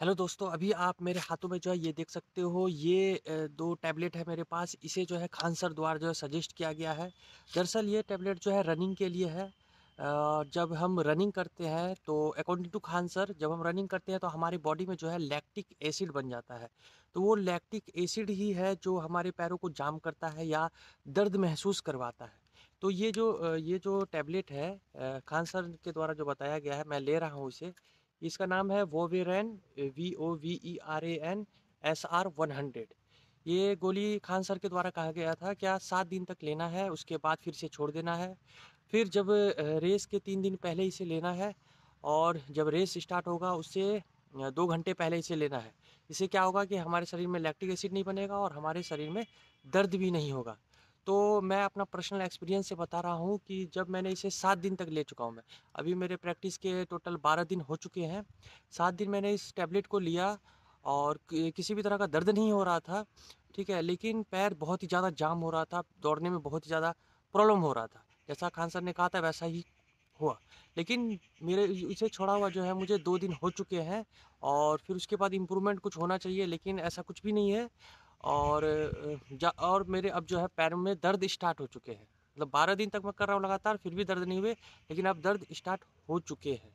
hello दोस्तों अभी आप मेरे हाथों में जो है ये देख सकते हो ये दो टैबलेट है मेरे पास इसे जो है खान सर द्वारा जो है सजेस्ट किया गया है दरअसल ये टैबलेट जो है रनिंग के लिए है जब हम रनिंग करते हैं तो अकॉर्डिंग टू खान सर जब हम रनिंग करते हैं तो हमारी बॉडी में जो है लैक्टिक एसिड बन जाता है तो वो लैक्टिक एसिड ही है जो हमारे पैरों को जाम करता है या दर्द महसूस करवाता है तो ये जो ये जो टैबलेट है खान सर के द्वारा जो बताया गया है मैं ले रहा हूँ इसे इसका नाम है Voveran V O V E R A N S R one hundred ये गोली खान सर के द्वारा कहा गया था क्या सात दिन तक लेना है उसके बाद फिर से छोड़ देना है फिर जब रेस के तीन दिन पहले इसे लेना है और जब रेस स्टार्ट होगा उससे दो घंटे पहले इसे लेना है इससे क्या होगा कि हमारे शरीर में लैक्टिक एसिड नहीं बनेगा और हमारे शरीर में दर्द भी नहीं होगा तो मैं अपना पर्सनल एक्सपीरियंस से बता रहा हूँ कि जब मैंने इसे सात दिन तक ले चुका हूँ मैं अभी मेरे प्रैक्टिस के टोटल बारह दिन हो चुके हैं सात दिन मैंने इस टैबलेट को लिया और किसी भी तरह का दर्द नहीं हो रहा था ठीक है लेकिन पैर बहुत ही ज़्यादा जाम हो रहा था दौड़ने में बहुत ही ज़्यादा प्रॉब्लम हो रहा था जैसा खान सर ने कहा था वैसा ही हुआ लेकिन मेरे इसे छोड़ा हुआ जो है मुझे दो दिन हो चुके हैं और फिर उसके बाद इम्प्रूवमेंट कुछ होना चाहिए लेकिन ऐसा कुछ भी नहीं है और जा और मेरे अब जो है पैरों में दर्द स्टार्ट हो चुके हैं मतलब बारह दिन तक मैं कर रहा हूँ लगातार फिर भी दर्द नहीं हुए लेकिन अब दर्द स्टार्ट हो चुके हैं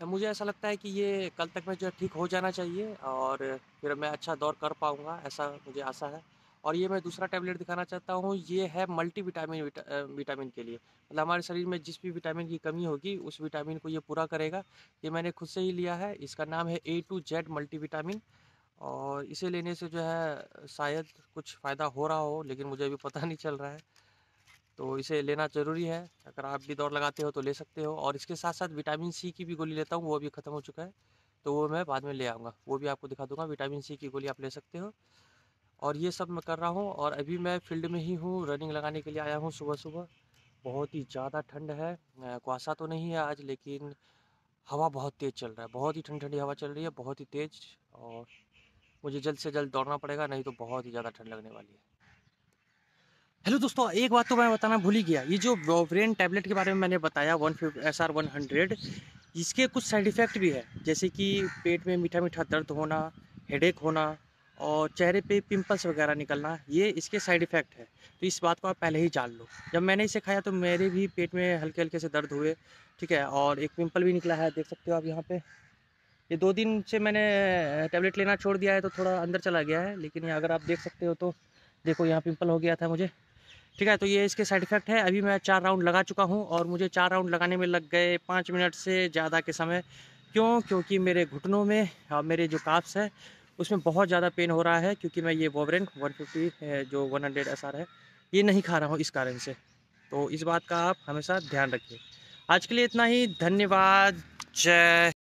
तो मुझे ऐसा लगता है कि ये कल तक मैं जो है ठीक हो जाना चाहिए और फिर मैं अच्छा दौर कर पाऊँगा ऐसा मुझे आशा है और ये मैं दूसरा टैबलेट दिखाना चाहता हूँ ये है मल्टी विटामिन विटामिन के लिए मतलब हमारे शरीर में जिस भी विटामिन की कमी होगी उस विटामिन को ये पूरा करेगा ये मैंने खुद से ही लिया है इसका नाम है A to Z multi vitamin और इसे लेने से जो है शायद कुछ फ़ायदा हो रहा हो लेकिन मुझे अभी पता नहीं चल रहा है तो इसे लेना ज़रूरी है अगर आप भी दौड़ लगाते हो तो ले सकते हो और इसके साथ साथ विटामिन सी की भी गोली लेता हूँ वो अभी ख़त्म हो चुका है तो वो मैं बाद में ले आऊँगा वो भी आपको दिखा दूंगा विटामिन सी की गोली आप ले सकते हो और ये सब मैं कर रहा हूँ और अभी मैं फील्ड में ही हूँ रनिंग लगाने के लिए आया हूँ सुबह सुबह बहुत ही ज़्यादा ठंड है कुआसा तो नहीं है आज लेकिन हवा बहुत तेज़ चल रहा है बहुत ही ठंडी ठंडी हवा चल रही है बहुत ही तेज़ और मुझे जल्द से जल्द दौड़ना पड़ेगा नहीं तो बहुत ही ज़्यादा ठंड लगने वाली है हेलो दोस्तों एक बात तो मैं बताना भूल ही गया ये जो ब्रेन टैबलेट के बारे में मैंने बताया one fifty S R one hundred इसके कुछ साइड इफ़ेक्ट भी है जैसे कि पेट में मीठा मीठा दर्द होना हेडेक होना और चेहरे पे पिंपल्स वगैरह निकलना ये इसके साइड इफ़ेक्ट है तो इस बात को आप पहले ही जान लो जब मैंने इसे खाया तो मेरे भी पेट में हल्के हल्के से दर्द हुए ठीक है और एक पिंपल भी निकला है देख सकते हो आप यहाँ पे ये दो दिन से मैंने टैबलेट लेना छोड़ दिया है तो थोड़ा अंदर चला गया है लेकिन अगर आप देख सकते हो तो देखो यहाँ पिम्पल हो गया था मुझे ठीक है तो ये इसके साइड इफ़ेक्ट है अभी मैं चार राउंड लगा चुका हूँ और मुझे चार राउंड लगाने में लग गए पाँच मिनट से ज़्यादा के समय क्यों क्योंकि मेरे घुटनों में और मेरे जो काप्स है उसमें बहुत ज़्यादा पेन हो रहा है क्योंकि मैं ये वन 150 है जो 100 हंड्रेड है ये नहीं खा रहा हूँ इस कारण से तो इस बात का आप हमेशा ध्यान रखिए आज के लिए इतना ही धन्यवाद जय